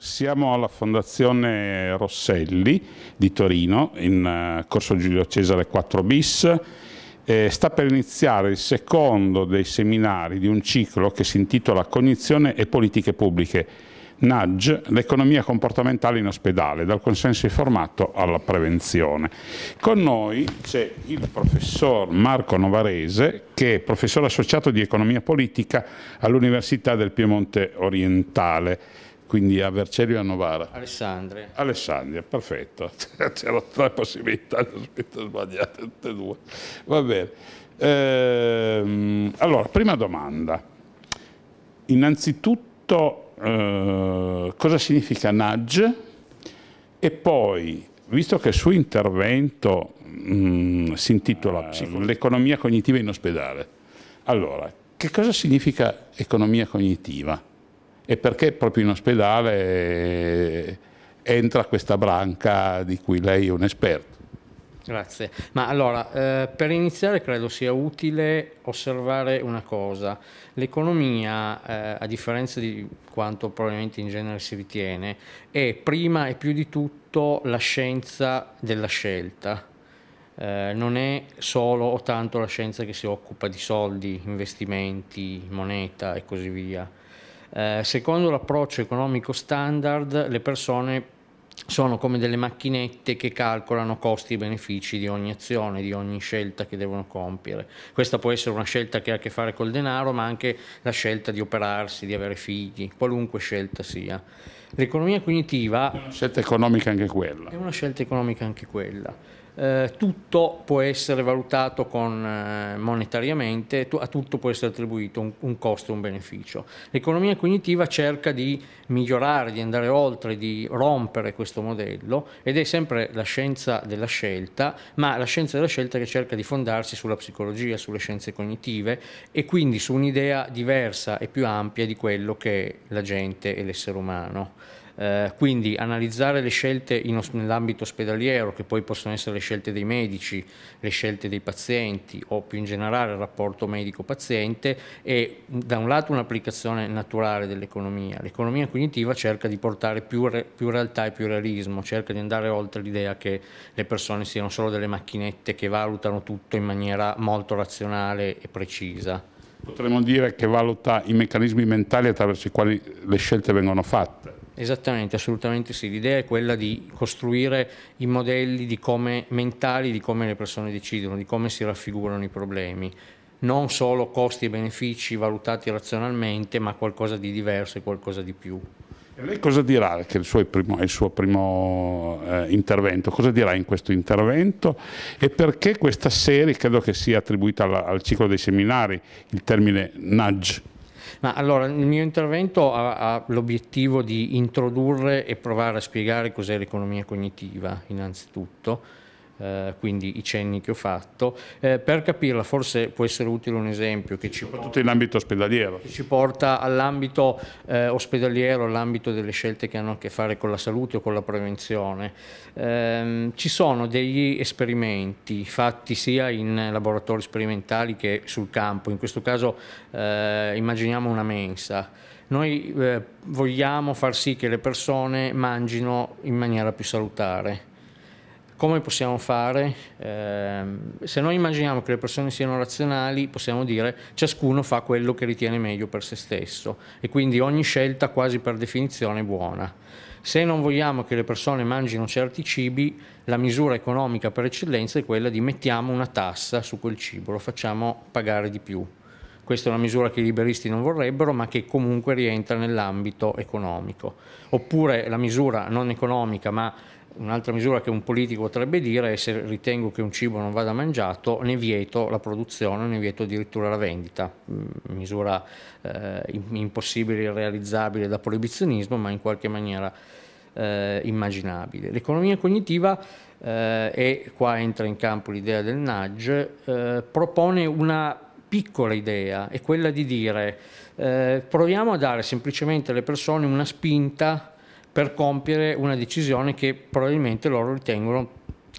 Siamo alla Fondazione Rosselli di Torino, in eh, Corso Giulio Cesare 4 bis. Eh, sta per iniziare il secondo dei seminari di un ciclo che si intitola Cognizione e politiche pubbliche. NAG, l'economia comportamentale in ospedale, dal consenso informato alla prevenzione. Con noi c'è il professor Marco Novarese, che è professore associato di economia politica all'Università del Piemonte Orientale quindi a Vercelli e a Novara. Alessandria. Alessandria, perfetto. C'erano tre possibilità, ne ho sbagliate tutte e due. Va bene. Ehm, allora, prima domanda. Innanzitutto, eh, cosa significa nudge? E poi, visto che il suo intervento mh, mm, si intitola ah, L'economia cognitiva in ospedale, allora, che cosa significa economia cognitiva? e perché proprio in ospedale eh, entra questa branca di cui lei è un esperto. Grazie. Ma allora, eh, per iniziare credo sia utile osservare una cosa. L'economia, eh, a differenza di quanto probabilmente in genere si ritiene, è prima e più di tutto la scienza della scelta. Eh, non è solo o tanto la scienza che si occupa di soldi, investimenti, moneta e così via eh, secondo l'approccio economico standard, le persone sono come delle macchinette che calcolano costi e benefici di ogni azione, di ogni scelta che devono compiere. Questa può essere una scelta che ha a che fare col denaro, ma anche la scelta di operarsi, di avere figli, qualunque scelta sia. L'economia cognitiva... È una scelta economica anche quella. È una scelta economica anche quella. Eh, tutto può essere valutato con, eh, monetariamente, a tutto può essere attribuito un, un costo e un beneficio. L'economia cognitiva cerca di migliorare, di andare oltre, di rompere questo modello ed è sempre la scienza della scelta, ma la scienza della scelta che cerca di fondarsi sulla psicologia, sulle scienze cognitive e quindi su un'idea diversa e più ampia di quello che è la gente e l'essere umano. Eh, quindi analizzare le scelte os nell'ambito ospedaliero, che poi possono essere le scelte dei medici, le scelte dei pazienti o più in generale il rapporto medico-paziente, è da un lato un'applicazione naturale dell'economia. L'economia cognitiva cerca di portare più, re più realtà e più realismo, cerca di andare oltre l'idea che le persone siano solo delle macchinette che valutano tutto in maniera molto razionale e precisa potremmo dire che valuta i meccanismi mentali attraverso i quali le scelte vengono fatte. Esattamente, assolutamente sì. L'idea è quella di costruire i modelli di come, mentali di come le persone decidono, di come si raffigurano i problemi. Non solo costi e benefici valutati razionalmente, ma qualcosa di diverso e qualcosa di più. E lei cosa dirà, che è il, primo, il suo primo eh, intervento, cosa dirà in questo intervento e perché questa serie, credo che sia attribuita al, al ciclo dei seminari, il termine nudge? Ma allora il mio intervento ha, ha l'obiettivo di introdurre e provare a spiegare cos'è l'economia cognitiva, innanzitutto eh, quindi i cenni che ho fatto. Eh, per capirla forse può essere utile un esempio che ci, porta, che ci porta all'ambito eh, ospedaliero, all'ambito delle scelte che hanno a che fare con la salute o con la prevenzione. Ehm, ci sono degli esperimenti fatti sia in laboratori sperimentali che sul campo, in questo caso eh, immaginiamo una mensa noi eh, vogliamo far sì che le persone mangino in maniera più salutare. Come possiamo fare? Eh, se noi immaginiamo che le persone siano razionali, possiamo dire ciascuno fa quello che ritiene meglio per se stesso e quindi ogni scelta quasi per definizione è buona. Se non vogliamo che le persone mangino certi cibi, la misura economica per eccellenza è quella di mettiamo una tassa su quel cibo, lo facciamo pagare di più. Questa è una misura che i liberisti non vorrebbero, ma che comunque rientra nell'ambito economico. Oppure la misura non economica, ma Un'altra misura che un politico potrebbe dire è se ritengo che un cibo non vada mangiato, ne vieto la produzione, ne vieto addirittura la vendita. Mm, misura eh, impossibile, irrealizzabile da proibizionismo, ma in qualche maniera eh, immaginabile. L'economia cognitiva, eh, e qua entra in campo l'idea del nudge, eh, propone una piccola idea, è quella di dire eh, proviamo a dare semplicemente alle persone una spinta per compiere una decisione che probabilmente loro ritengono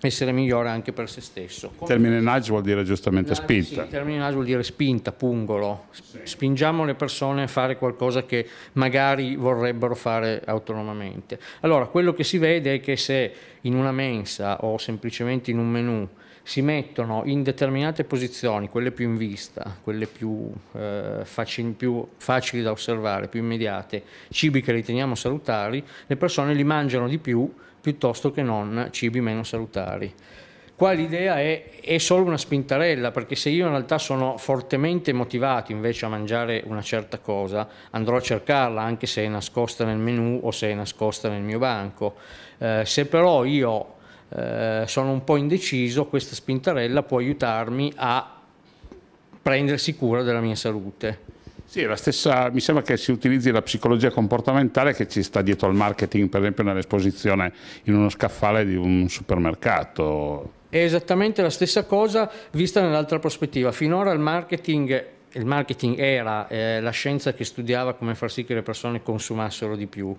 essere migliore anche per se stesso. Il termine nudge vuol dire giustamente nudge, spinta. Sì, il termine nudge vuol dire spinta, pungolo. Spingiamo le persone a fare qualcosa che magari vorrebbero fare autonomamente. Allora, quello che si vede è che se in una mensa o semplicemente in un menù si mettono in determinate posizioni, quelle più in vista, quelle più, eh, facili, più facili da osservare, più immediate, cibi che riteniamo salutari, le persone li mangiano di più piuttosto che non cibi meno salutari. Qua l'idea è, è, solo una spintarella, perché se io in realtà sono fortemente motivato invece a mangiare una certa cosa, andrò a cercarla anche se è nascosta nel menu o se è nascosta nel mio banco. Eh, se però io eh, sono un po' indeciso, questa spintarella può aiutarmi a prendersi cura della mia salute. Sì, stessa, mi sembra che si utilizzi la psicologia comportamentale che ci sta dietro al marketing, per esempio nell'esposizione in uno scaffale di un supermercato. È esattamente la stessa cosa vista nell'altra prospettiva. Finora il marketing il marketing era eh, la scienza che studiava come far sì che le persone consumassero di più.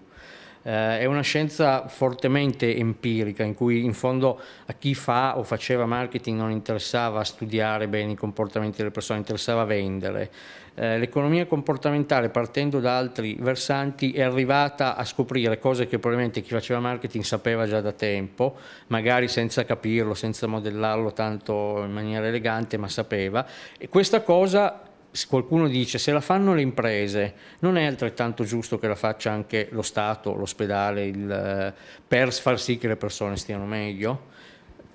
Eh, è una scienza fortemente empirica in cui in fondo a chi fa o faceva marketing non interessava studiare bene i comportamenti delle persone, interessava vendere. Eh, l'economia comportamentale partendo da altri versanti è arrivata a scoprire cose che probabilmente chi faceva marketing sapeva già da tempo, magari senza capirlo, senza modellarlo tanto in maniera elegante, ma sapeva. E questa cosa qualcuno dice se la fanno le imprese non è altrettanto giusto che la faccia anche lo Stato, l'ospedale, il, per far sì che le persone stiano meglio?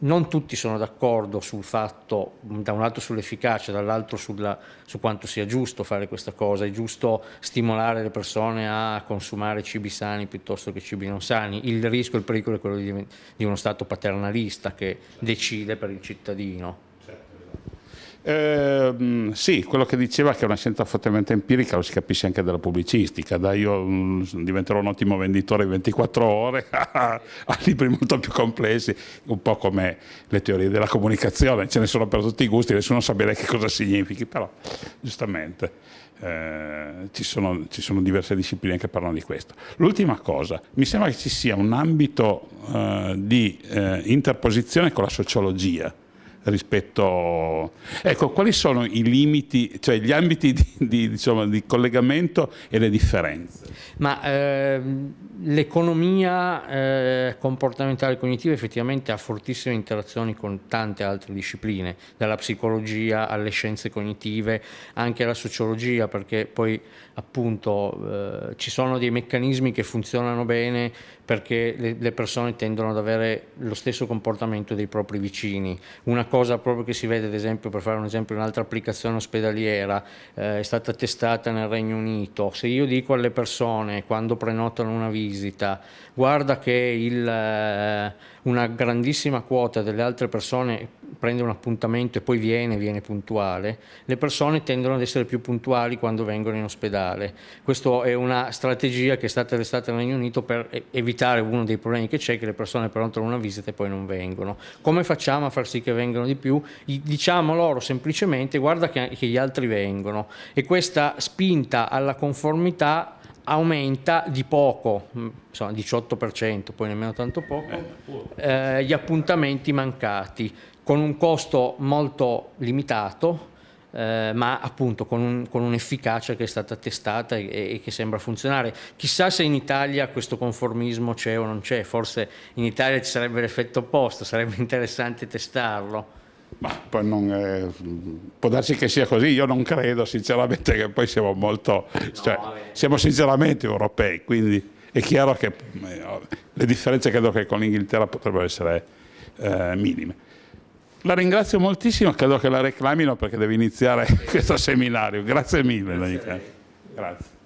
Non tutti sono d'accordo sul fatto, da un lato sull'efficacia, dall'altro su quanto sia giusto fare questa cosa, è giusto stimolare le persone a consumare cibi sani piuttosto che cibi non sani, il rischio, il pericolo è quello di, di uno Stato paternalista che decide per il cittadino. Eh, sì, quello che diceva che è una scienza fortemente empirica lo si capisce anche dalla pubblicistica. Dai, io mh, mm, diventerò un ottimo venditore in 24 ore a, libri molto più complessi, un po' come le teorie della comunicazione, ce ne sono per tutti i gusti, nessuno sa bene che cosa significhi, però giustamente eh, ci, sono, ci, sono, diverse discipline che parlano di questo. L'ultima cosa, mi sembra che ci sia un ambito eh, di eh, interposizione con la sociologia rispetto... Ecco, quali sono i limiti, cioè gli ambiti di, di, diciamo, di collegamento e le differenze? Ma ehm, l'economia eh, comportamentale cognitiva effettivamente ha fortissime interazioni con tante altre discipline, dalla psicologia alle scienze cognitive, anche alla sociologia, perché poi appunto eh, ci sono dei meccanismi che funzionano bene perché le, le persone tendono ad avere lo stesso comportamento dei propri vicini. Una cosa proprio che si vede, ad esempio, per fare un esempio, un'altra applicazione ospedaliera eh, è stata testata nel Regno Unito. Se io dico alle persone quando prenotano una visita, guarda che il, eh, una grandissima quota delle altre persone prende un appuntamento e poi viene, viene puntuale, le persone tendono ad essere più puntuali quando vengono in ospedale. Questa è una strategia che è stata testata nel Regno Unito per evitare uno dei problemi che c'è, che le persone prenotano una visita e poi non vengono. Come facciamo a far sì che vengano vendono di più, diciamo loro semplicemente guarda che, che gli altri vengono e questa spinta alla conformità aumenta di poco, mm, insomma 18%, poi nemmeno tanto poco, eh, eh, gli appuntamenti mancati, con un costo molto limitato eh, ma appunto con, un, con, un'efficacia che è stata testata e, e, che sembra funzionare. Chissà se in Italia questo conformismo c'è o non c'è, forse in Italia ci sarebbe l'effetto opposto, sarebbe interessante testarlo. Ma poi non, eh, può darsi che sia così, io non credo sinceramente che poi siamo molto, cioè, no, siamo sinceramente europei, quindi è chiaro che eh, le differenze credo che con l'Inghilterra potrebbero essere eh, minime. La ringrazio moltissimo, credo che la reclamino perché deve iniziare questo seminario. Grazie mille. Grazie.